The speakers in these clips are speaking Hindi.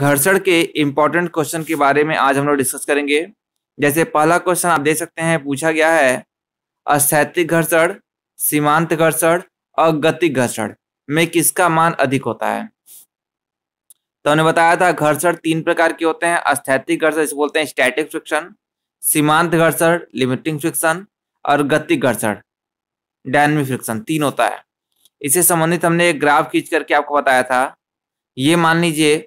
घर्षण के इम्पोर्टेंट क्वेश्चन के बारे में आज हम लोग डिस्कस करेंगे जैसे पहला क्वेश्चन आप देख सकते हैं पूछा गया है अस्थैतिक घर्षण सीमांत घर्षण और गतिक घर्षण में किसका मान अधिक होता है तो हमने बताया था घर्षण तीन प्रकार के होते हैं अस्थैतिक घर्षण इसे बोलते हैं स्टैटिक फ्रिक्शन सीमांत घर्षण लिमिटिंग फ्रिक्शन और गतिक घर्षण डायनमिक फ्रिक्शन तीन होता है इसे संबंधित हमने एक ग्राफ खींच करके आपको बताया था ये मान लीजिए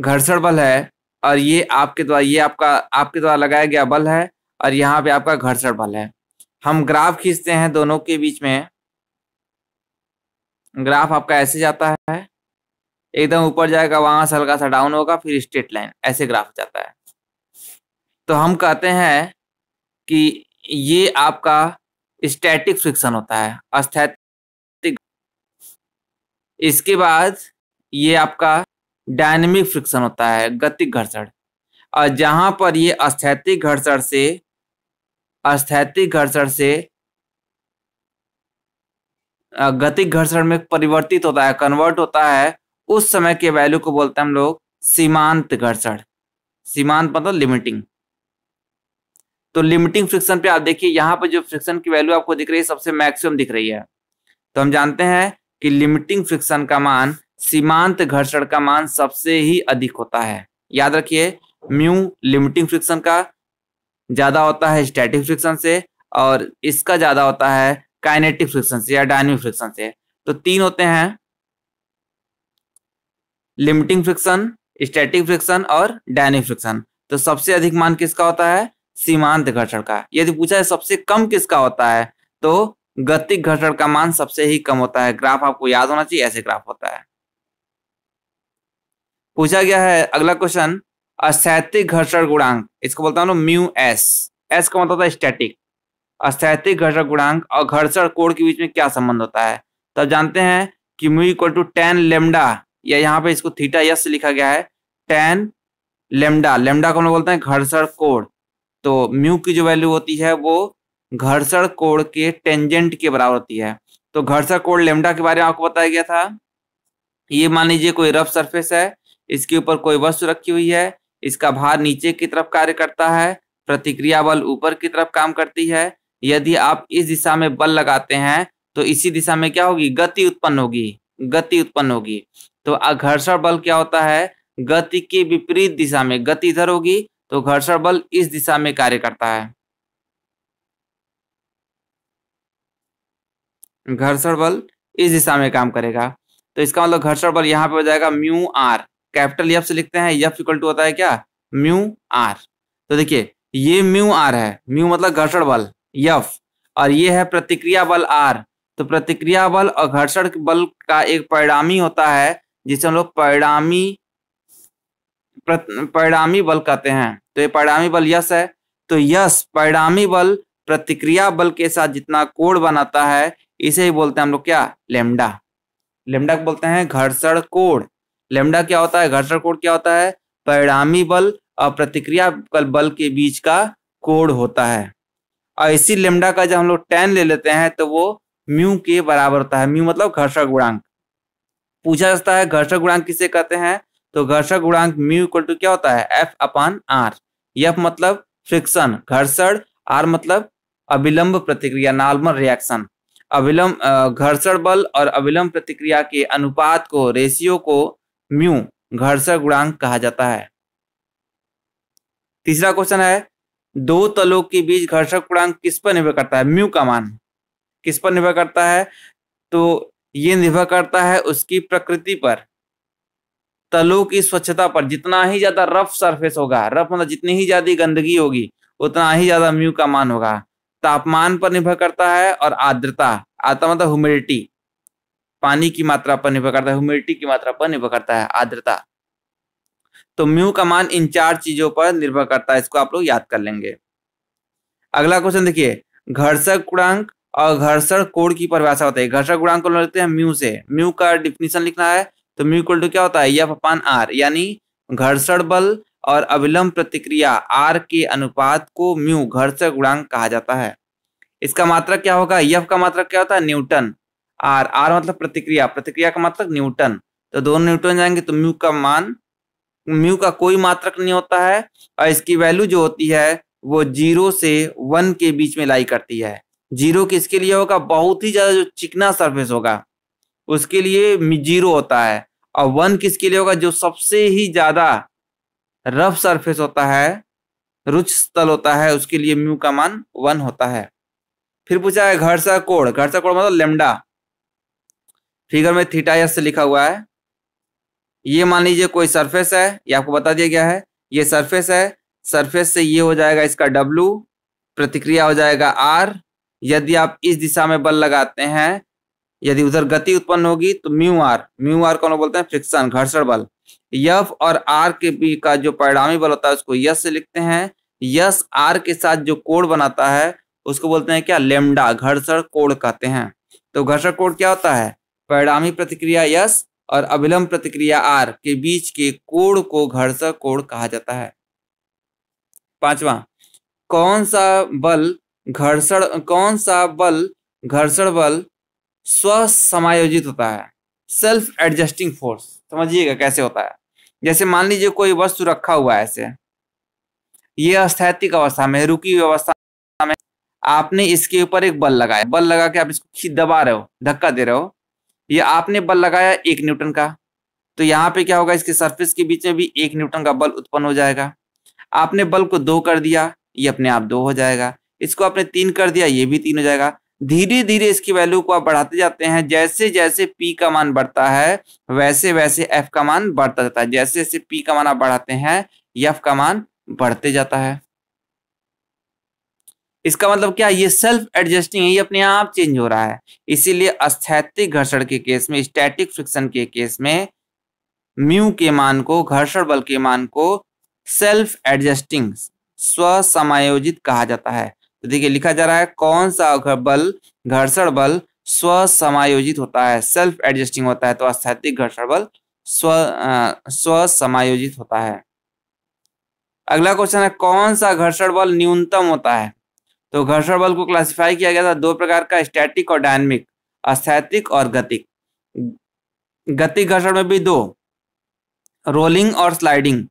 घर्षण बल है और ये आपके द्वारा ये आपका आपके द्वारा लगाया गया बल है और यहाँ पे आपका घर्षण बल है हम ग्राफ खींचते हैं दोनों के बीच में ग्राफ आपका ऐसे जाता है एकदम ऊपर जाएगा वहां से हल्का सा डाउन होगा फिर स्ट्रेट लाइन ऐसे ग्राफ जाता है तो हम कहते हैं कि ये आपका स्टैटिक फ्रिक्शन होता है अस्थैतिक इसके बाद ये आपका डायनेमिक फ्रिक्शन होता है गतिक घर्षण और जहां पर ये अस्थैतिक घर्षण से अस्थैतिक घर्षण से गतिक घर्षण में परिवर्तित होता है कन्वर्ट होता है उस समय के वैल्यू को बोलते हैं हम लोग सीमांत घर्षण सीमांत मतलब लिमिटिंग तो लिमिटिंग फ्रिक्शन पे आप देखिए यहाँ पर जो फ्रिक्शन की वैल्यू आपको दिख रही है सबसे मैक्सिमम दिख रही है तो हम जानते हैं कि लिमिटिंग फ्रिक्शन का मान सीमांत घर्षण का मान सबसे ही अधिक होता है याद रखिए म्यू लिमिटिंग फ्रिक्शन का ज्यादा होता है स्टैटिक फ्रिक्शन से और इसका ज्यादा होता है काइनेटिक फ्रिक्शन से या डायनेमिक फ्रिक्शन से तो तीन होते हैं लिमिटिंग फ्रिक्शन स्टैटिक फ्रिक्शन और डायनेमिक फ्रिक्शन तो सबसे अधिक मान किसका होता है सीमांत घर्षण का यदि पूछा है सबसे कम किसका होता है तो गतिक घर्षण का मान सबसे ही कम होता है ग्राफ आपको याद होना चाहिए ऐसे ग्राफ होता है पूछा गया है अगला क्वेश्चन अस्थैतिक घर्षण गुणांक इसको बोलता हूँ म्यू एस एस का मतलब होता है स्टैटिक अस्थैतिक घर्षण गुणांक और घर्षण कोण के बीच में क्या संबंध होता है तो आप जानते हैं कि mu equal to tan lambda या यहाँ पे इसको थीटा यस लिखा गया है टेन लेमडा लेमडा को हम बोलते हैं घर्षण कोण तो म्यू की जो वैल्यू होती है वो घर्षण कोण के टेंजेंट के बराबर होती है तो घर्षण कोण लेमडा के बारे में आपको बताया गया था ये मान लीजिए कोई रफ सरफेस है इसके ऊपर कोई वस्तु रखी हुई है इसका भार नीचे की तरफ कार्य करता है प्रतिक्रिया बल ऊपर की तरफ काम करती है यदि आप इस दिशा में बल लगाते हैं तो इसी दिशा में क्या होगी गति उत्पन्न होगी गति उत्पन्न होगी तो घर्षण बल क्या होता है गति की विपरीत दिशा में गति इधर होगी तो घर्षण बल इस दिशा में कार्य करता है घर्षण बल इस दिशा में काम करेगा तो इसका मतलब घर्षण बल यहाँ पे हो जाएगा म्यू आर कैपिटल यफ से लिखते हैं यफ इक्वल टू होता है क्या म्यू आर तो देखिए ये म्यू आर है म्यू मतलब घर्षण बल यफ और ये है प्रतिक्रिया बल आर तो प्रतिक्रिया बल और घर्षण बल का एक परिणामी होता है जिसे हम लोग परिणामी परिणामी बल कहते हैं तो ये परिणामी बल यस है तो यस परिणामी बल प्रतिक्रिया बल के साथ जितना कोण बनाता है इसे ही बोलते हैं हम लोग क्या लेमडा लेमडा बोलते हैं घर्षण कोण लेमडा क्या होता है घर्षण कोण क्या होता है परिणामी बल और प्रतिक्रिया बल के बीच का कोण होता है और इसी लेमडा का जब हम लोग टेन ले लेते हैं तो वो म्यू के बराबर होता है म्यू मतलब घर्षण गुणांक पूछा जाता है घर्षण गुणांक किसे कहते हैं तो घर्षण गुणांक म्यू इक्वल टू क्या होता है एफ अपान आर एफ मतलब फ्रिक्शन घर्षण आर मतलब अविलंब प्रतिक्रिया नॉर्मल रिएक्शन अविलंब घर्षण बल और अविलंब प्रतिक्रिया के अनुपात को रेशियो को म्यू घर्षण गुणांक कहा जाता है तीसरा क्वेश्चन है दो तलों के बीच घर्षण गुणांक किस पर निर्भर करता है म्यू का मान किस पर निर्भर करता है तो ये निर्भर करता है उसकी प्रकृति पर तलों की स्वच्छता पर जितना ही ज्यादा रफ सरफेस होगा रफ मतलब जितनी ही ज्यादा गंदगी होगी उतना ही ज्यादा म्यू का मान होगा तापमान पर निर्भर करता है और आर्द्रता आता मतलब ह्यूमिडिटी पानी की मात्रा पर निर्भर करता है ह्यूमिडिटी की मात्रा पर निर्भर करता है आर्द्रता तो म्यू का मान इन चार चीजों पर निर्भर करता है इसको आप लोग याद कर लेंगे अगला क्वेश्चन देखिए घर्षक गुणांक और घर्षण कोण की परिभाषा होता है घर्षक गुणांक को लेते हैं म्यू से म्यू का डिफिनेशन लिखना है तो म्यू इक्वल टू क्या होता है एफ अपान आर यानी घर्षण बल और अविलंब प्रतिक्रिया आर के अनुपात को म्यू घर्षक गुणांक कहा जाता है इसका मात्रक क्या होगा यफ का मात्रक क्या होता है न्यूटन आर आर मतलब प्रतिक्रिया प्रतिक्रिया का मतलब न्यूटन तो दोनों न्यूटन जाएंगे तो म्यू का मान म्यू का कोई मात्रक नहीं होता है और इसकी वैल्यू जो होती है वो जीरो से वन के बीच में लाई करती है जीरो किसके लिए होगा बहुत ही ज्यादा जो चिकना सरफेस होगा उसके लिए जीरो होता है और वन किसके लिए होगा जो सबसे ही ज्यादा रफ सरफेस होता है रुच स्थल होता है उसके लिए म्यू का मान वन होता है फिर पूछा है घर सा कोण घर सा कोण मतलब लेमडा फिगर में थीटा एस से लिखा हुआ है ये मान लीजिए कोई सरफेस है ये आपको बता दिया गया है ये सरफेस है सरफेस से ये हो जाएगा इसका डब्लू प्रतिक्रिया हो जाएगा आर यदि आप इस दिशा में बल लगाते हैं यदि उधर गति उत्पन्न होगी तो म्यू आर म्यू आर कौन बोलते हैं फ्रिक्शन घर्षण बल यफ और आर के बीच का जो परिणामी बल होता है उसको यस से लिखते हैं यस आर के साथ जो कोड बनाता है उसको बोलते हैं क्या लेमडा घर्षण कोड कहते हैं तो घर्षण कोड क्या होता है परिणामी प्रतिक्रिया यस और अभिलंब प्रतिक्रिया आर के बीच के कोण को घर्षक कोण कहा जाता है पांचवा कौन सा बल घर्षण कौन सा बल घर्षण बल स्व समायोजित होता है सेल्फ एडजस्टिंग फोर्स समझिएगा कैसे होता है जैसे मान लीजिए कोई वस्तु रखा हुआ है ऐसे ये अस्थैतिक अवस्था में रुकी हुई अवस्था में आपने इसके ऊपर एक बल लगाया बल लगा के आप इसको दबा रहे हो धक्का दे रहे हो ये आपने बल लगाया एक न्यूटन का तो यहाँ पे क्या होगा इसके सरफेस के बीच में भी एक न्यूटन का बल उत्पन्न हो जाएगा आपने बल को दो कर दिया ये अपने आप दो हो जाएगा इसको आपने तीन कर दिया ये भी तीन हो जाएगा धीरे धीरे इसकी वैल्यू को आप बढ़ाते जाते हैं जैसे जैसे पी का मान बढ़ता है वैसे वैसे एफ का मान बढ़ता जाता है जैसे जैसे पी का मान आप बढ़ाते हैं एफ का मान बढ़ते जाता है इसका मतलब क्या ये सेल्फ एडजस्टिंग है ये अपने आप चेंज हो रहा है इसीलिए अस्थैतिक घर्षण के केस में स्टैटिक फ्रिक्शन के केस में म्यू के मान को घर्षण बल के मान को सेल्फ एडजस्टिंग स्व समायोजित कहा जाता है तो देखिए लिखा जा रहा है कौन सा बल घर्षण बल स्व समायोजित होता है सेल्फ एडजस्टिंग होता है तो अस्थैतिक घर्षण बल स्व स्व समायोजित होता है अगला क्वेश्चन है कौन सा घर्षण बल न्यूनतम होता है तो घर्षण बल को क्लासिफाई किया गया था दो प्रकार का स्टैटिक और डायनमिक अस्थैतिक और गतिक गतिक घर्षण में भी दो रोलिंग और स्लाइडिंग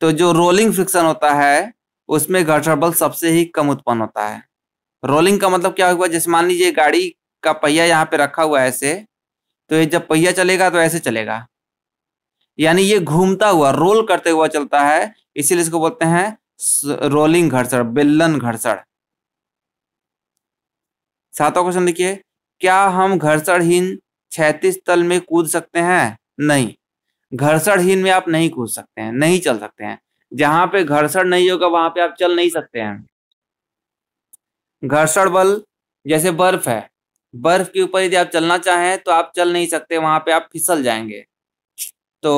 तो जो रोलिंग फ्रिक्शन होता है उसमें घर्षण बल सबसे ही कम उत्पन्न होता है रोलिंग का मतलब क्या हुआ जैसे मान लीजिए गाड़ी का पहिया यहाँ पे रखा हुआ है ऐसे तो ये जब पहिया चलेगा तो ऐसे चलेगा यानी ये घूमता हुआ रोल करते हुआ चलता है इसीलिए इसको बोलते हैं रोलिंग घर्षण बेलन घर्षण सातवां क्वेश्चन देखिए क्या हम घर्षणहीन छैतीस तल में कूद सकते हैं नहीं घर्षणहीन में आप नहीं कूद सकते हैं नहीं चल सकते हैं जहां पे घर्षण नहीं होगा वहां पे आप चल नहीं सकते हैं घर्षण बल जैसे बर्फ है बर्फ के ऊपर यदि आप चलना चाहें तो आप चल नहीं सकते वहां पे आप फिसल जाएंगे तो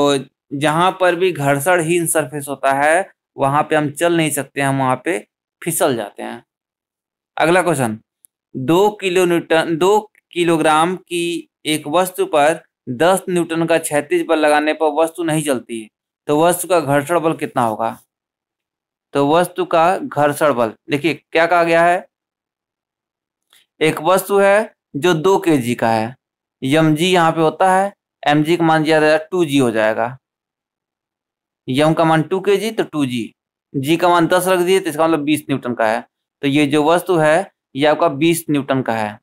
जहां पर भी घर्षणहीन सरफेस होता है वहां पे हम चल नहीं सकते हम वहां पे फिसल जाते हैं अगला क्वेश्चन दो किलो न्यूटन दो किलोग्राम की एक वस्तु पर दस न्यूटन का छत्तीस बल लगाने पर वस्तु नहीं चलती तो वस्तु का घर्षण बल कितना होगा तो वस्तु का घर्षण बल देखिए क्या कहा गया है एक वस्तु है जो दो के जी का है यम जी यहाँ पे होता है एम जी का मान दिया जाएगा टू जी हो जाएगा यम का मान टू के जी तो टू जी जी का मान दस रख दिए तो इसका मतलब बीस न्यूटन का है तो ये जो वस्तु है ये आपका बीस न्यूटन का है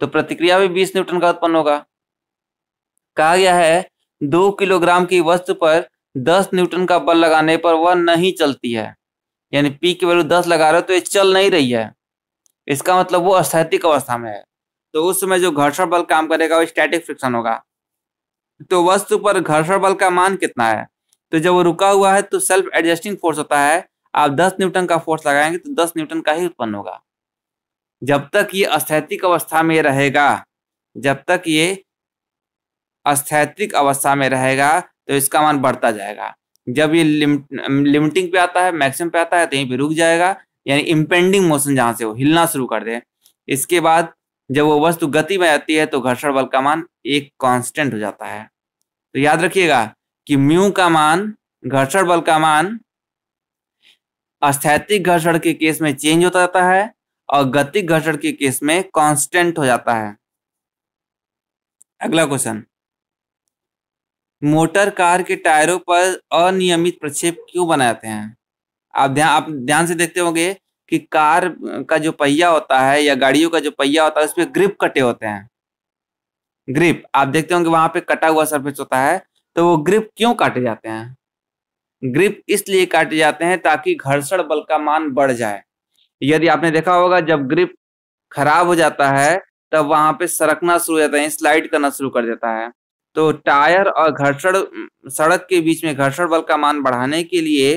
तो प्रतिक्रिया भी बीस न्यूटन का उत्पन्न होगा कहा गया है दो किलोग्राम की वस्तु पर दस न्यूटन का बल लगाने पर वह नहीं चलती है यानी पी की वैल्यू दस लगा रहे हो तो ये चल नहीं रही है इसका मतलब वो अस्थैतिक अवस्था में है तो उस समय जो घर्षण बल काम करेगा वो स्टैटिक फ्रिक्शन होगा तो वस्तु पर घर्षण बल का मान कितना है तो जब वो रुका हुआ है तो सेल्फ एडजस्टिंग फोर्स होता है आप 10 न्यूटन का फोर्स लगाएंगे तो 10 न्यूटन का ही उत्पन्न होगा जब तक ये अस्थैतिक अवस्था में रहेगा जब तक ये अस्थैतिक अवस्था में रहेगा तो इसका मान बढ़ता जाएगा जब ये लिमिटिंग पे आता है मैक्सिमम पे आता है तो यहीं पर रुक जाएगा यानी इम्पेंडिंग मोशन जहां से वो हिलना शुरू कर दे इसके बाद जब वो वस्तु गति में आती है तो घर्षण बल का मान एक कांस्टेंट हो जाता है तो याद रखिएगा कि म्यू का मान घर्षण बल का मान अस्थैतिक घर्षण के केस में चेंज होता जाता है और गतिक घर्षण के केस में कांस्टेंट हो जाता है अगला क्वेश्चन मोटर कार के टायरों पर अनियमित प्रक्षेप क्यों बनाते हैं आप ध्यान आप ध्यान से देखते होंगे कि कार का जो पहिया होता है या गाड़ियों का जो पहिया होता है उसमें ग्रिप कटे होते हैं ग्रिप आप देखते होंगे वहां पे कटा हुआ सरफेस होता है तो वो ग्रिप क्यों काटे जाते हैं ग्रिप इसलिए काटे जाते हैं ताकि घर्षण बल का मान बढ़ जाए यदि आपने देखा होगा जब ग्रिप खराब हो जाता है तब वहां पे सरकना शुरू हो जाता है स्लाइड करना शुरू कर देता है तो टायर और घर्षण सड़क के बीच में घर्षण बल का मान बढ़ाने के लिए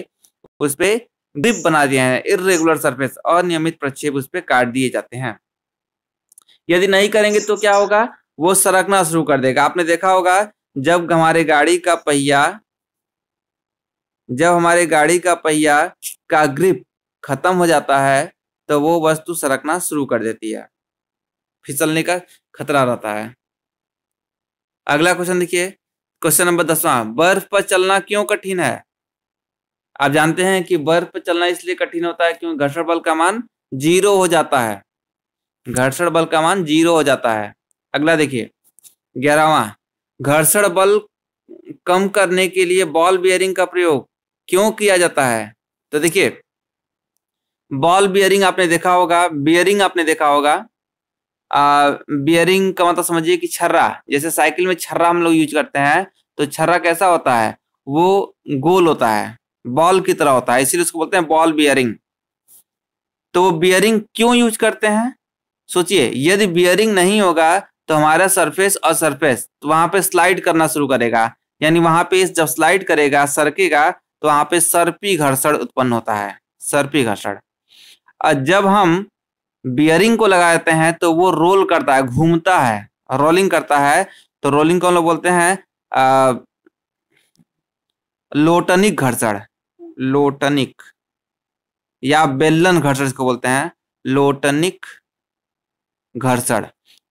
उस पर ग्रिप बना दिया है इरेगुलर सरफेस और नियमित प्रक्षेप उस पर काट दिए जाते हैं यदि नहीं करेंगे तो क्या होगा वो सरकना शुरू कर देगा आपने देखा होगा जब हमारे गाड़ी का पहिया जब हमारे गाड़ी का पहिया का ग्रिप खत्म हो जाता है तो वो वस्तु सरकना शुरू कर देती है फिसलने का खतरा रहता है अगला क्वेश्चन देखिए क्वेश्चन नंबर दसवां बर्फ पर चलना क्यों कठिन है आप जानते हैं कि बर्फ पर चलना इसलिए कठिन होता है क्योंकि घर्षण बल का मान जीरो हो जाता है घर्षण बल का मान जीरो हो जाता है अगला देखिए ग्यारहवा घर्षण बल कम करने के लिए बॉल बियरिंग का प्रयोग क्यों किया जाता है तो देखिए बॉल बियरिंग आपने देखा होगा बियरिंग आपने देखा होगा आ, बियरिंग का मतलब समझिए कि छर्रा जैसे साइकिल में छर्रा हम लोग यूज करते हैं तो छर्रा कैसा होता है वो गोल होता है बॉल की तरह होता है इसीलिए उसको बोलते हैं बॉल बियरिंग तो वो बियरिंग क्यों यूज करते हैं सोचिए यदि बियरिंग नहीं होगा तो हमारा सरफेस और सरफेस तो वहां पे स्लाइड करना शुरू करेगा यानी वहां पे जब स्लाइड करेगा सरकेगा तो वहां पे सर्पी घर्षण उत्पन्न होता है सर्पी घर्षण और जब हम बियरिंग को लगाते हैं तो वो रोल करता है घूमता है रोलिंग करता है तो रोलिंग को हम लोग बोलते हैं लोटनिक घर्षण लोटनिक या बेलन घर्षण को बोलते हैं लोटनिक घर्षण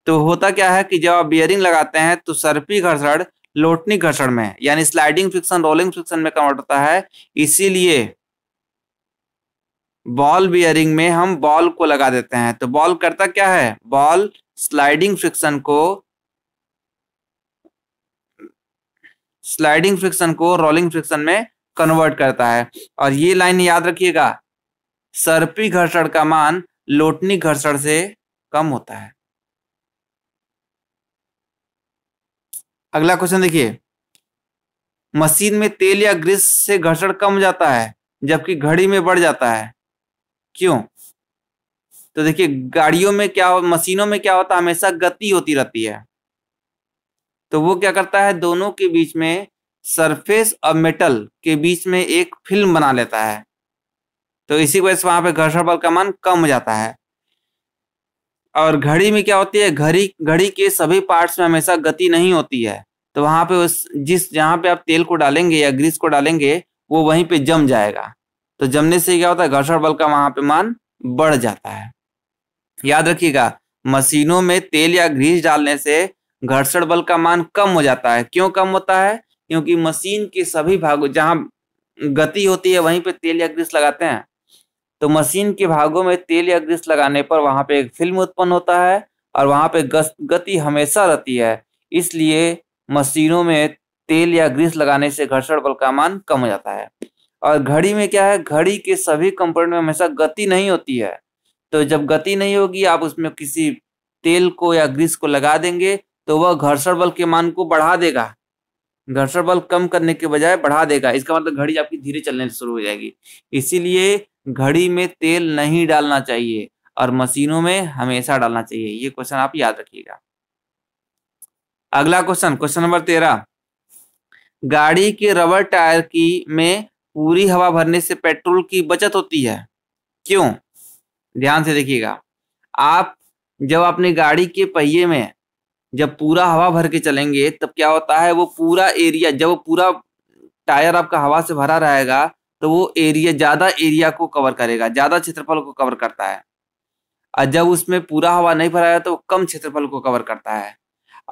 तो होता क्या है कि जब आप बियरिंग लगाते हैं तो सर्पी घर्षण लोटनी घर्षण में यानी स्लाइडिंग फ्रिक्शन रोलिंग फ्रिक्शन में कन्वर्ट होता है इसीलिए बॉल बियरिंग में हम बॉल को लगा देते हैं तो बॉल करता क्या है बॉल स्लाइडिंग फ्रिक्शन को स्लाइडिंग फ्रिक्शन को रोलिंग फ्रिक्शन में कन्वर्ट करता है और ये लाइन याद रखिएगा सर्पी घर्षण का मान लोटनी घर्षण से कम होता है अगला क्वेश्चन देखिए मशीन में तेल या ग्रीस से घर्षण कम जाता है जबकि घड़ी में बढ़ जाता है क्यों तो देखिए गाड़ियों में क्या मशीनों में क्या होता है हमेशा गति होती रहती है तो वो क्या करता है दोनों के बीच में सरफेस और मेटल के बीच में एक फिल्म बना लेता है तो इसी वजह से वहां पे घर्षण बल का मान कम हो जाता है और घड़ी में क्या होती है घड़ी घड़ी के सभी पार्ट्स में हमेशा गति नहीं होती है तो वहां पे उस जिस जहाँ पे आप तेल को डालेंगे या ग्रीस को डालेंगे वो वहीं पे जम जाएगा तो जमने से क्या होता है घर्षण बल का वहां पे मान बढ़ जाता है याद रखिएगा मशीनों में तेल या ग्रीस डालने से घर्षण बल का मान कम हो जाता है क्यों कम होता है क्योंकि मशीन के सभी भागों जहाँ गति होती है वहीं पे तेल या ग्रीस लगाते हैं तो मशीन के भागों में तेल या ग्रीस लगाने पर वहां पे एक फिल्म उत्पन्न होता है और वहां पे गति हमेशा रहती है इसलिए मशीनों में तेल या ग्रीस लगाने से घर्षण बल का मान कम हो जाता है और घड़ी में क्या है घड़ी के सभी कंपोनेंट में हमेशा गति नहीं होती है तो जब गति नहीं होगी आप उसमें किसी तेल को या ग्रीस को लगा देंगे तो वह घर्षण बल के मान को बढ़ा देगा घर्षण बल कम करने के बजाय बढ़ा देगा इसका मतलब घड़ी आपकी धीरे चलने शुरू हो जाएगी इसीलिए घड़ी में तेल नहीं डालना चाहिए और मशीनों में हमेशा डालना चाहिए ये क्वेश्चन आप याद रखिएगा अगला क्वेश्चन क्वेश्चन नंबर तेरह गाड़ी के रबर टायर की में पूरी हवा भरने से पेट्रोल की बचत होती है क्यों ध्यान से देखिएगा आप जब अपनी गाड़ी के पहिए में जब पूरा हवा भर के चलेंगे तब क्या होता है वो पूरा एरिया जब पूरा टायर आपका हवा से भरा रहेगा तो वो एरिया ज़्यादा एरिया को कवर करेगा ज़्यादा क्षेत्रफल को कवर करता है और जब उसमें पूरा हवा नहीं भरा है तो कम क्षेत्रफल को कवर करता है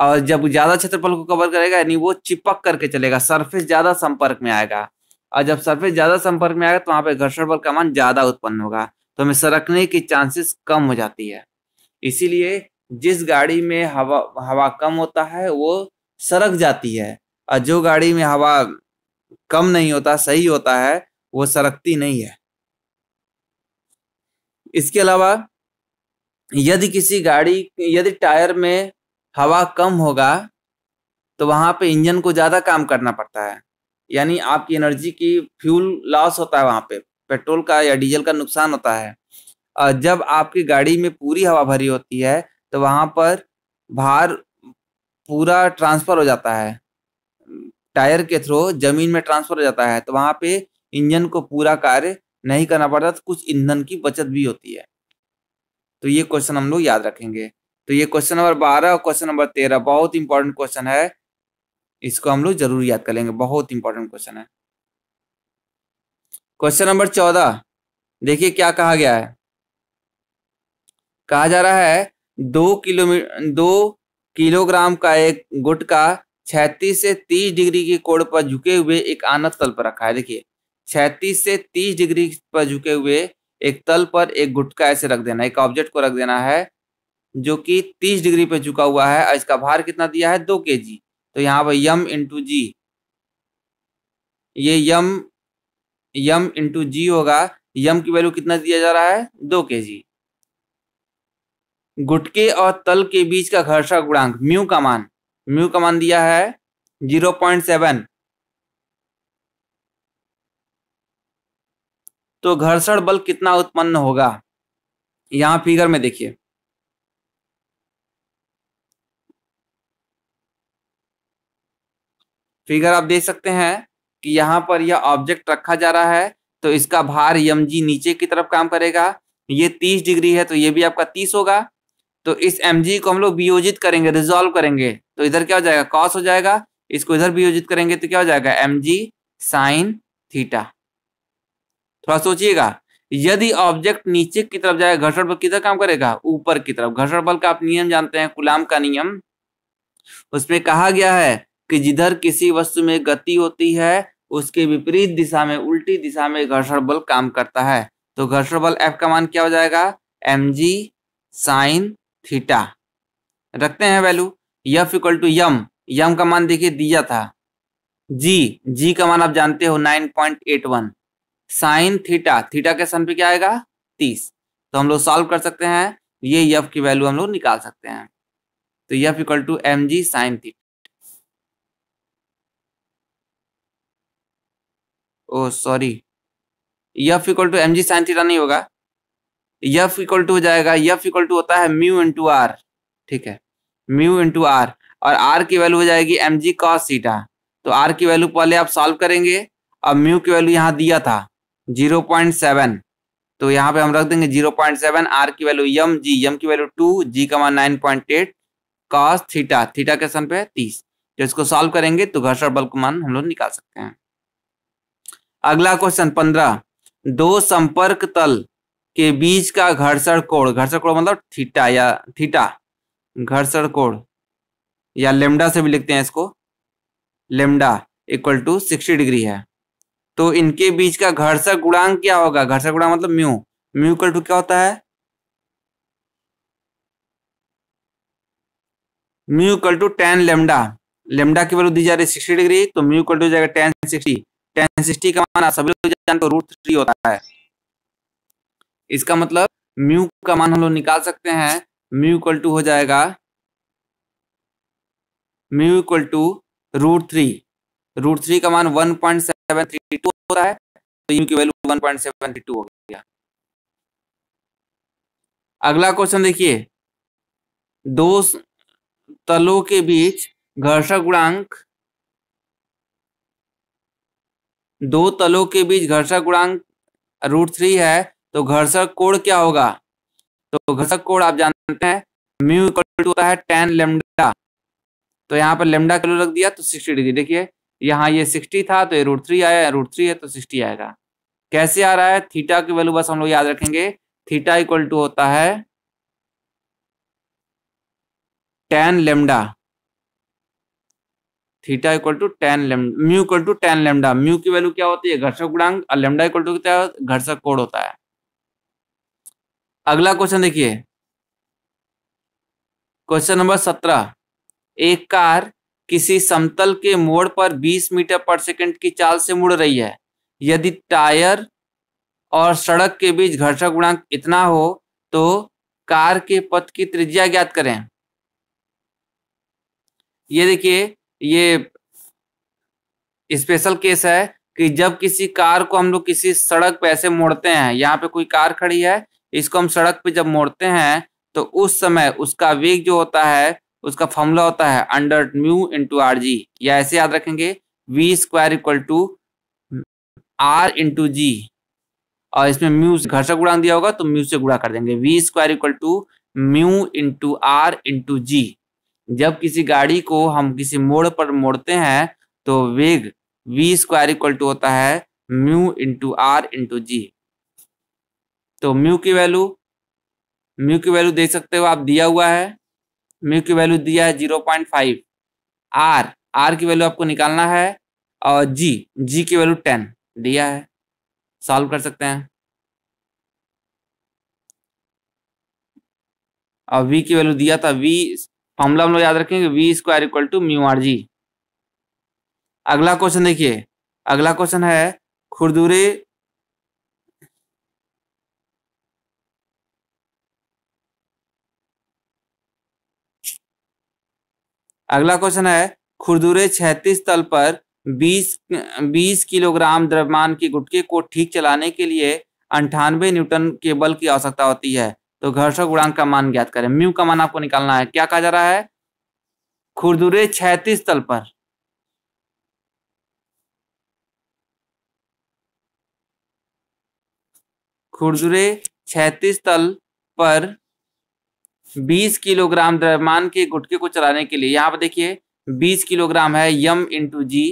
और जब ज्यादा क्षेत्रफल को कवर करेगा यानी वो चिपक करके चलेगा सरफेस ज्यादा संपर्क में आएगा और जब सरफेस ज्यादा संपर्क में आएगा तो वहां पे घर्षण बल का मान ज्यादा उत्पन्न होगा तो हमें सरकने की चांसेस कम हो जाती है इसीलिए जिस गाड़ी में हवा हवा कम होता है वो सरक जाती है और जो गाड़ी में हवा कम नहीं होता सही होता है वो सरकती नहीं है इसके अलावा यदि किसी गाड़ी यदि टायर में हवा कम होगा तो वहाँ पे इंजन को ज़्यादा काम करना पड़ता है यानी आपकी एनर्जी की फ्यूल लॉस होता है वहाँ पे पेट्रोल का या डीजल का नुकसान होता है और जब आपकी गाड़ी में पूरी हवा भरी होती है तो वहाँ पर भार पूरा ट्रांसफ़र हो जाता है टायर के थ्रू ज़मीन में ट्रांसफ़र हो जाता है तो वहाँ पे इंजन को पूरा कार्य नहीं करना पड़ता तो कुछ ईंधन की बचत भी होती है तो ये क्वेश्चन हम लोग याद रखेंगे तो ये क्वेश्चन नंबर बारह और क्वेश्चन नंबर तेरह बहुत इंपॉर्टेंट क्वेश्चन है इसको हम लोग जरूर याद कर लेंगे बहुत इंपॉर्टेंट क्वेश्चन है क्वेश्चन नंबर चौदह देखिए क्या कहा गया है कहा जा रहा है दो किलोमीटर दो किलोग्राम का एक गुटका छैतीस से तीस डिग्री के कोण पर झुके हुए एक आनत तल पर रखा है देखिए छैतीस से तीस डिग्री पर झुके हुए एक तल पर एक गुटका ऐसे रख देना एक ऑब्जेक्ट को रख देना है जो कि 30 डिग्री पे झुका हुआ है और इसका भार कितना दिया है दो के जी तो यहाँ पर यम इंटू जी ये यम यम इंटू जी होगा यम की वैल्यू कितना दिया जा रहा है दो के जी गुटके और तल के बीच का घर्षण गुणांक म्यू का मान म्यू का मान दिया है जीरो पॉइंट सेवन तो घर्षण बल कितना उत्पन्न होगा यहाँ फिगर में देखिए फिगर आप देख सकते हैं कि यहाँ पर यह ऑब्जेक्ट रखा जा रहा है तो इसका भार यम जी नीचे की तरफ काम करेगा ये तीस डिग्री है तो ये भी आपका तीस होगा तो इस एम जी को हम लोग वियोजित करेंगे रिजॉल्व करेंगे तो इधर क्या हो जाएगा कॉस हो जाएगा इसको इधर वियोजित करेंगे तो क्या हो जाएगा एम जी साइन थीटा थोड़ा सोचिएगा यदि ऑब्जेक्ट नीचे की तरफ जाएगा घर्षण बल किधर काम करेगा ऊपर की तरफ घर्षण बल का आप नियम जानते हैं गुलाम का नियम उसमें कहा गया है कि जिधर किसी वस्तु में गति होती है उसके विपरीत दिशा में उल्टी दिशा में घर्षण बल काम करता है तो घर्षण बल एफ का मान क्या हो जाएगा एम जी साइन थीटा रखते हैं value F equal to M M का मान देखिए दिया था जी जी का मान आप जानते हो nine point eight one sine theta theta के सन पे क्या आएगा तीस तो हम लोग सॉल्व कर सकते हैं ये यफ की वैल्यू हम लोग निकाल सकते हैं तो F equal to M G sine theta oh sorry F equal to M G sine theta नहीं होगा यफ इक्वल टू हो जाएगा यफ इक्वल टू होता है म्यू इंटू आर ठीक है म्यू इंटू आर और आर की वैल्यू हो जाएगी एम जी कॉस सीटा तो आर की वैल्यू पहले आप सॉल्व करेंगे अब म्यू की वैल्यू यहाँ दिया था जीरो पॉइंट सेवन तो यहाँ पे हम रख देंगे जीरो पॉइंट सेवन आर की वैल्यू यम जी यम की वैल्यू टू जी का मान nine point eight cos theta theta के सन पे तीस तो इसको सॉल्व करेंगे तो घर्षण बल का मान हम लोग निकाल सकते हैं अगला क्वेश्चन पंद्रह दो संपर्क तल के बीच का घर्षण कोण घर्षण कोण मतलब थीटा या थीटा घर्षण कोण या लेमडा से भी लिखते हैं इसको lambda equal to sixty degree है तो इनके बीच का घर्षण गुणांक क्या होगा घर्षण गुणांक मतलब म्यू म्यू इक्वल टू क्या होता है mu equal to tan lambda lambda की वैल्यू दी जा रही है सिक्सटी डिग्री तो म्यू इक्वल टू जाएगा टेन सिक्सटी टेन सिक्सटी का मान आप सभी लोग जानते हो रूट थ्री होता है इसका मतलब म्यू का मान हम लोग निकाल सकते हैं म्यू इक्वल टू हो जाएगा mu equal to root three root three का मान one point seven three two हो रहा है तो यू की value one point seven three two हो गया अगला क्वेश्चन देखिए दो तलों के बीच घर्षण गुणांक दो तलों के बीच घर्षक गुणांक रूट थ्री है तो घर्षक कोण क्या होगा तो घर्षक कोण आप जानते हैं म्यू इक्वल टू होता है टेन लेमडा तो यहाँ पर लेमडा कलो रख दिया तो सिक्सटी डिग्री देखिए यहाँ ये सिक्सटी था तो ये रूट थ्री आया रूट थ्री है तो सिक्सटी आएगा कैसे आ रहा है थीटा की वैल्यू बस हम लोग याद रखेंगे थीटा इक्वल टू होता है tan lambda theta equal to tan mu equal to tan lambda mu की वैल्यू क्या होती है घर्षक गुणांक और लेमडा इक्वल टू क्या घर्षक कोड होता है अगला क्वेश्चन देखिए क्वेश्चन नंबर सत्रह एक कार किसी समतल के मोड़ पर 20 मीटर पर सेकंड की चाल से मुड़ रही है यदि टायर और सड़क के बीच घर्षक गुणांक इतना हो तो कार के पथ की त्रिज्या ज्ञात करें ये देखिए ये स्पेशल केस है कि जब किसी कार को हम लोग किसी सड़क पे ऐसे मोड़ते हैं यहाँ पे कोई कार खड़ी है इसको हम सड़क पे जब मोड़ते हैं तो उस समय उसका वेग जो होता है उसका फॉर्मूला होता है under mu into R G या ऐसे याद रखेंगे V square equal to R into G और इसमें म्यू घर से गुणांक दिया होगा तो म्यू से गुणा कर देंगे V square equal to mu into R into G जब किसी गाड़ी को हम किसी मोड़ पर मोड़ते हैं तो वेग वी स्क्वायर इक्वल टू होता है mu into R into G तो म्यू की वैल्यू म्यू की वैल्यू देख सकते हो आप दिया हुआ है म्यू की वैल्यू दिया है zero point five R R की वैल्यू आपको निकालना है और जी जी की वैल्यू टेन दिया है सॉल्व कर सकते हैं और वी की वैल्यू दिया था वी फॉर्मूला हम लोग याद रखेंगे V square equal to mu R G अगला क्वेश्चन देखिए अगला क्वेश्चन है खुरदुरे अगला क्वेश्चन है खुरदुरे छैतीस तल पर 20 20 किलोग्राम द्रव्यमान के गुटके को ठीक चलाने के लिए अंठानवे न्यूटन के बल की आवश्यकता होती है तो घर्षक गुणांक का मान ज्ञात करें म्यू का मान आपको निकालना है क्या कहा जा रहा है खुरदुरे छैतीस तल पर खुरदुरे छैतीस तल पर 20 किलोग्राम द्रव्यमान के गुटके को चलाने के लिए यहाँ पर देखिए 20 किलोग्राम है यम इंटू जी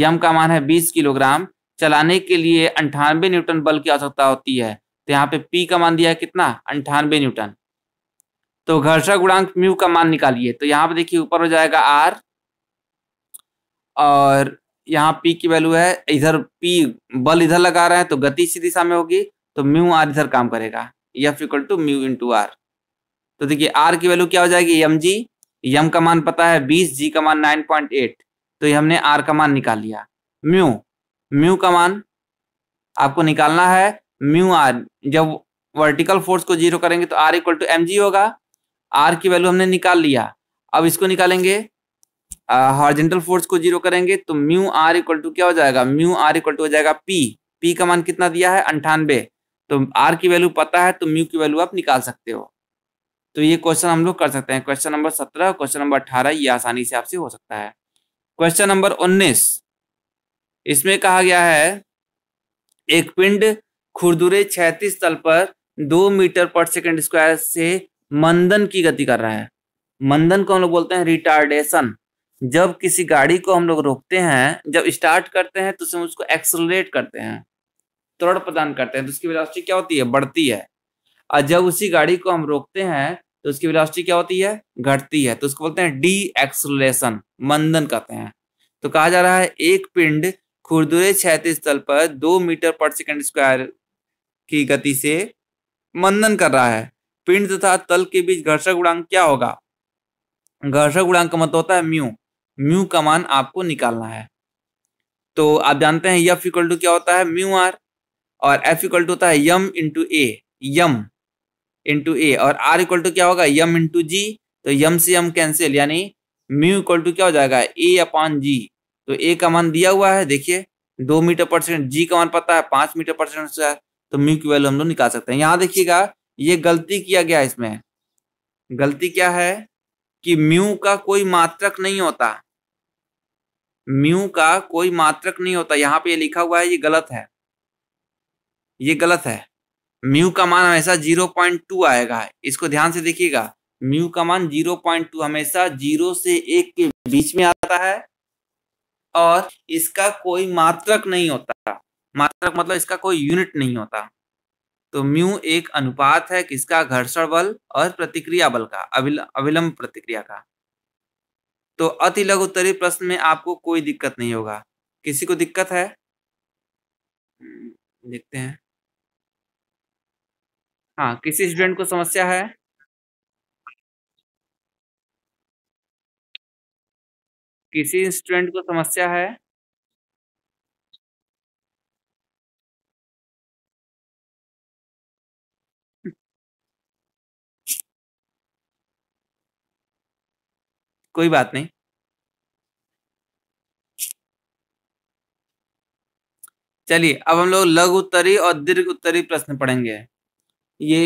यम का मान है 20 किलोग्राम चलाने के लिए अंठानवे न्यूटन बल की आवश्यकता होती है तो यहाँ पे पी का मान दिया है कितना अंठानवे न्यूटन तो घर्षण गुणांक म्यू का मान निकालिए तो यहाँ पे देखिए ऊपर हो जाएगा आर और यहाँ पी की वैल्यू है इधर पी बल इधर लगा रहे हैं तो गति इसी दिशा में होगी तो म्यू आर इधर काम करेगा F equal to mu into R तो देखिए आर की वैल्यू क्या हो जाएगी एम जी यम का मान पता है बीस जी का मान नाइन पॉइंट एट तो ये हमने आर का मान निकाल लिया म्यू म्यू का मान आपको निकालना है म्यू आर जब वर्टिकल फोर्स को जीरो करेंगे तो R equal to M G होगा आर की वैल्यू हमने निकाल लिया अब इसको निकालेंगे हॉर्जेंटल फोर्स को जीरो करेंगे तो म्यू आर इक्वल टू क्या हो जाएगा म्यू आर इक्वल टू हो जाएगा पी पी का मान कितना दिया है अंठानबे तो आर की वैल्यू पता है तो म्यू की वैल्यू आप निकाल सकते हो तो ये क्वेश्चन हम लोग कर सकते हैं क्वेश्चन नंबर सत्रह क्वेश्चन नंबर अठारह ये आसानी से आपसे हो सकता है क्वेश्चन नंबर उन्नीस इसमें कहा गया है एक पिंड खुरदुरे छैतीस तल पर दो मीटर पर सेकेंड स्क्वायर से मंदन की गति कर रहा है मंदन को हम लोग बोलते हैं रिटार्डेशन जब किसी गाड़ी को हम लोग रोकते हैं जब स्टार्ट करते हैं तो उसमें उसको एक्सलरेट करते हैं त्वरण प्रदान करते हैं तो उसकी वेलोसिटी क्या होती है बढ़ती है और जब उसी गाड़ी को हम रोकते हैं तो उसकी वेलोसिटी क्या होती है घटती है तो उसको बोलते हैं डी एक्सलेशन मंदन कहते हैं तो कहा जा रहा है एक पिंड खुरदुरे क्षेत्र स्थल पर दो मीटर पर सेकेंड स्क्वायर की गति से मंदन कर रहा है पिंड तथा तल के बीच घर्षक गुणांक क्या होगा घर्षक गुणांक का मत मतलब होता है म्यू म्यू का मान आपको निकालना है तो आप जानते हैं यफ इक्वल टू क्या होता है म्यू आर और एफ इक्वल टू होता है यम इंटू ए यम इंटू ए और आर इक्वल टू क्या होगा यम इंटू जी तो यम से यम कैंसिल यानी म्यू इक्वल टू क्या हो जाएगा ए अपॉन जी तो ए का मान दिया हुआ है देखिए दो मीटर पर सेकेंड जी का मान पता है पांच मीटर पर सेकेंड स्क्वायर तो म्यू की वैल्यू हम लोग निकाल सकते हैं यहाँ देखिएगा ये गलती किया गया इसमें गलती क्या है कि म्यू का कोई मात्रक नहीं होता म्यू का कोई मात्रक नहीं होता यहाँ पे ये लिखा हुआ है ये गलत है ये गलत है म्यू का मान हमेशा जीरो पॉइंट टू आएगा इसको ध्यान से देखिएगा म्यू का मान जीरो पॉइंट टू हमेशा जीरो से एक के बीच में आता है और इसका कोई मात्रक नहीं होता मात्रक मतलब इसका कोई यूनिट नहीं होता तो म्यू एक अनुपात है किसका घर्षण बल और प्रतिक्रिया बल का अविलंब प्रतिक्रिया का तो अति लघु उत्तरी प्रश्न में आपको कोई दिक्कत नहीं होगा किसी को दिक्कत है हम्म, देखते हैं हाँ किसी स्टूडेंट को समस्या है किसी स्टूडेंट को समस्या है कोई बात नहीं चलिए अब हम लोग लघु उत्तरी और दीर्घ उत्तरी प्रश्न पढ़ेंगे ये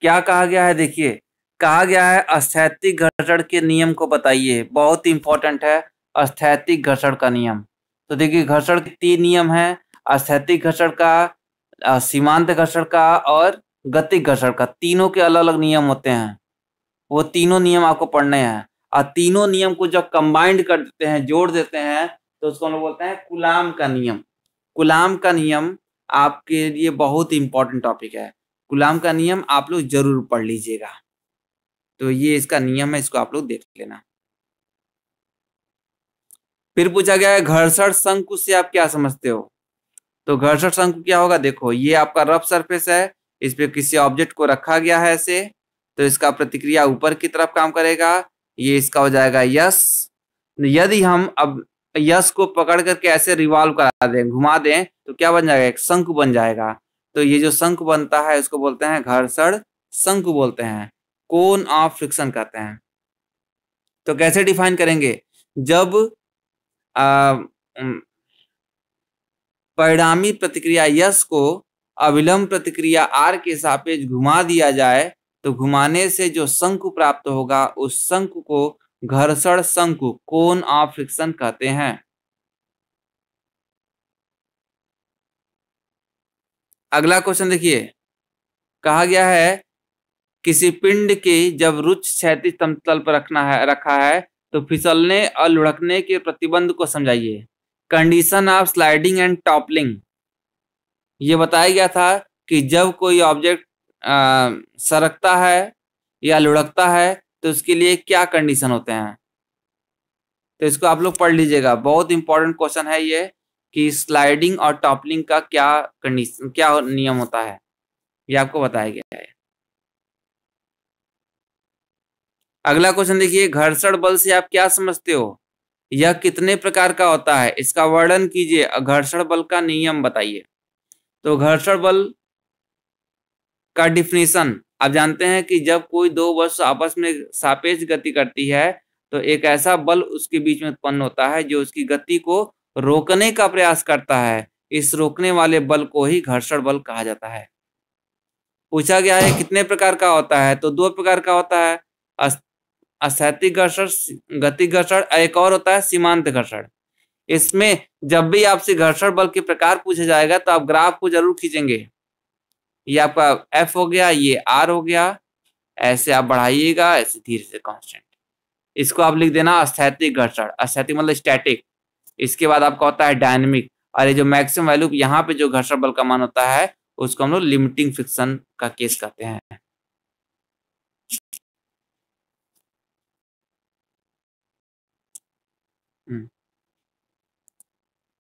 क्या कहा गया है देखिए कहा गया है अस्थैतिक घर्षण के नियम को बताइए बहुत इंपॉर्टेंट है अस्थैतिक घर्षण का नियम तो देखिए घर्षण के तीन नियम है अस्थैतिक घर्षण का सीमांत घर्षण का और गतिक घर्षण का तीनों के अलग अलग नियम होते हैं वो तीनों नियम आपको पढ़ने हैं और तीनों नियम को जब कंबाइंड कर देते हैं जोड़ देते हैं तो उसको हम लोग बोलते हैं कुलाम का नियम कुलाम का नियम आपके लिए बहुत इंपॉर्टेंट टॉपिक है गुलाम का नियम आप लोग जरूर पढ़ लीजिएगा तो ये इसका नियम है इसको आप लोग देख लेना फिर पूछा गया है घर्षण शंकु से आप क्या समझते हो तो घर्षण शंकु क्या होगा देखो ये आपका रफ सरफेस है इस पे किसी ऑब्जेक्ट को रखा गया है ऐसे तो इसका प्रतिक्रिया ऊपर की तरफ काम करेगा ये इसका हो जाएगा यस यदि हम अब यस को पकड़ करके ऐसे रिवॉल्व करा दें घुमा दें तो क्या बन जाएगा एक शंकु बन जाएगा तो ये जो शंकु बनता है उसको बोलते हैं घर्षण शंकु बोलते हैं कोन ऑफ फ्रिक्शन कहते हैं तो कैसे डिफाइन करेंगे जब परिणामी प्रतिक्रिया यस को अविलंब प्रतिक्रिया आर के सापेक्ष घुमा दिया जाए तो घुमाने से जो शंकु प्राप्त होगा उस शंकु को घर्षण शंकु कोन ऑफ फ्रिक्शन कहते हैं अगला क्वेश्चन देखिए कहा गया है किसी पिंड की जब रुच क्षैतिज समतल पर रखना है रखा है तो फिसलने और लुढ़कने के प्रतिबंध को समझाइए condition of sliding and toppling ये बताया गया था कि जब कोई ऑब्जेक्ट सरकता है या लुढ़कता है तो उसके लिए क्या कंडीशन होते हैं तो इसको आप लोग पढ़ लीजिएगा बहुत इंपॉर्टेंट क्वेश्चन है ये कि स्लाइडिंग और टॉपलिंग का क्या कंडीशन क्या नियम होता है ये आपको बताया गया है अगला क्वेश्चन देखिए घर्षण बल से आप क्या समझते हो यह कितने प्रकार का होता है इसका वर्णन कीजिए घर्षण बल का नियम बताइए तो घर्षण बल का डिफिनेशन आप जानते हैं कि जब कोई दो वस्तु आपस में सापेक्ष गति करती है तो एक ऐसा बल उसके बीच में उत्पन्न होता है जो उसकी गति को रोकने का प्रयास करता है इस रोकने वाले बल को ही घर्षण बल कहा जाता है पूछा गया है कितने प्रकार का होता है तो दो प्रकार का होता है असैतिक घर्षण गति घर्षण एक और होता है सीमांत घर्षण इसमें जब भी आपसे घर्षण बल के प्रकार पूछा जाएगा तो आप ग्राफ को जरूर खींचेंगे ये आपका एफ हो गया ये आर हो गया ऐसे आप बढ़ाइएगा ऐसे धीरे से कॉन्स्टेंट इसको आप लिख देना अस्थैतिक घर्षण अस्थैतिक मतलब स्टैटिक इसके बाद आपका होता है डायनेमिक और ये जो मैक्सिमम वैल्यू यहाँ पे जो घर्षण बल का मान होता है उसको हम लोग लिमिटिंग फिक्सन का केस कहते हैं हम्म।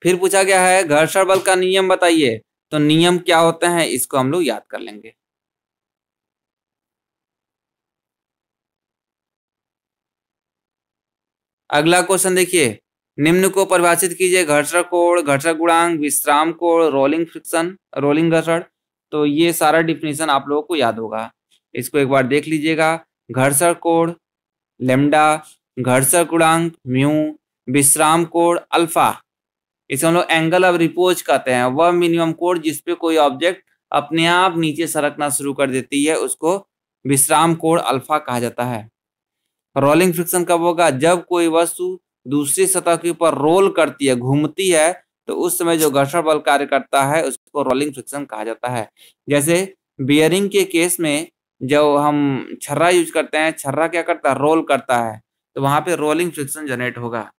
फिर पूछा गया है घर्षण बल का नियम बताइए तो नियम क्या होता है इसको हम लोग याद कर लेंगे अगला क्वेश्चन देखिए निम्न को परिभाषित कीजिए घर्षण कोण घर्षण गुणांक विश्राम कोण रोलिंग फ्रिक्शन रोलिंग घर्षण तो ये सारा डिफिनेशन आप लोगों को याद होगा इसको एक बार देख लीजिएगा घर्षण कोण लेमडा घर्षण गुणांक म्यू विश्राम कोण अल्फा इसे हम लोग एंगल ऑफ रिपोज कहते हैं वह मिनिमम कोड जिसपे कोई ऑब्जेक्ट अपने आप नीचे सरकना शुरू कर देती है उसको विश्राम कोड अल्फा कहा जाता है रोलिंग फ्रिक्शन कब होगा जब कोई वस्तु दूसरी सतह के ऊपर रोल करती है घूमती है तो उस समय जो घर्षण बल कार्य करता है उसको रोलिंग फ्रिक्शन कहा जाता है जैसे बियरिंग के केस में जब हम छर्रा यूज करते हैं छर्रा क्या करता है रोल करता है तो वहां पे रोलिंग फ्रिक्शन जनरेट होगा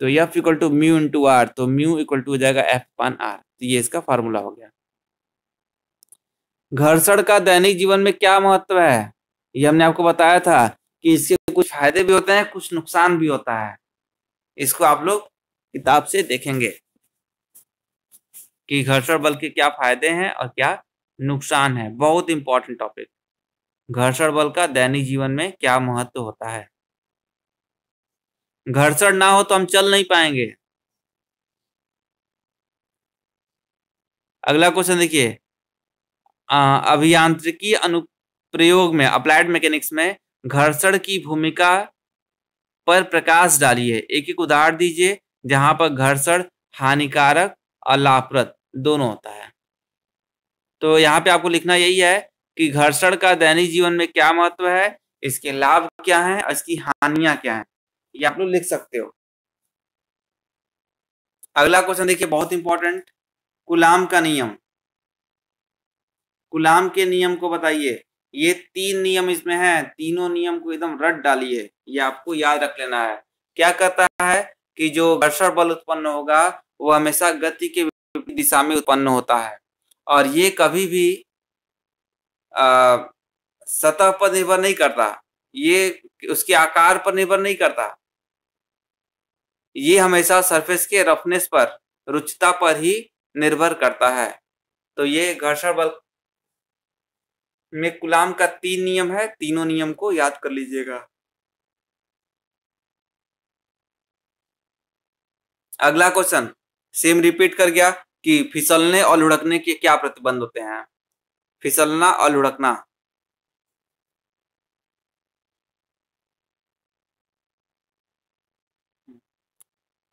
तो F equal to mu to R तो म्यू इक्वल टू हो जाएगा एफ पान आर तो ये इसका फॉर्मूला हो गया घर्षण का दैनिक जीवन में क्या महत्व है ये हमने आपको बताया था कि इसके कुछ फायदे भी होते हैं कुछ नुकसान भी होता है इसको आप लोग किताब से देखेंगे कि घर्षण बल के क्या फायदे हैं और क्या नुकसान है बहुत इंपॉर्टेंट टॉपिक घर्षण बल का दैनिक जीवन में क्या महत्व होता है घर्षण ना हो तो हम चल नहीं पाएंगे अगला क्वेश्चन देखिए अभियांत्रिकी अनुप्रयोग में अप्लाइड मैकेनिक्स में घर्षण की भूमिका पर प्रकाश डालिए एक एक उदाहरण दीजिए जहां पर घर्षण हानिकारक और लाभप्रद दोनों होता है तो यहाँ पे आपको लिखना यही है कि घर्षण का दैनिक जीवन में क्या महत्व है इसके लाभ क्या हैं इसकी हानियां क्या हैं ये आप लोग लिख सकते हो अगला क्वेश्चन देखिए बहुत इंपॉर्टेंट कुलाम का नियम कुलाम के नियम को बताइए ये तीन नियम इसमें हैं तीनों नियम को एकदम रट डालिए ये आपको याद रख लेना है क्या कहता है कि जो घर्षण बल उत्पन्न होगा वो हमेशा गति के दिशा में उत्पन्न होता है और ये कभी भी अः सतह पर निर्भर नहीं करता ये उसके आकार पर निर्भर नहीं करता ये हमेशा सरफेस के रफनेस पर रुचता पर ही निर्भर करता है तो ये घर्षण बल में कुलाम का तीन नियम है तीनों नियम को याद कर लीजिएगा अगला क्वेश्चन सेम रिपीट कर गया कि फिसलने और लुढ़कने के क्या प्रतिबंध होते हैं फिसलना और लुढ़कना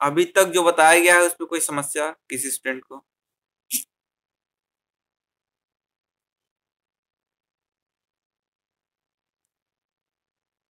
अभी तक जो बताया गया है उसमें कोई समस्या किसी स्टूडेंट को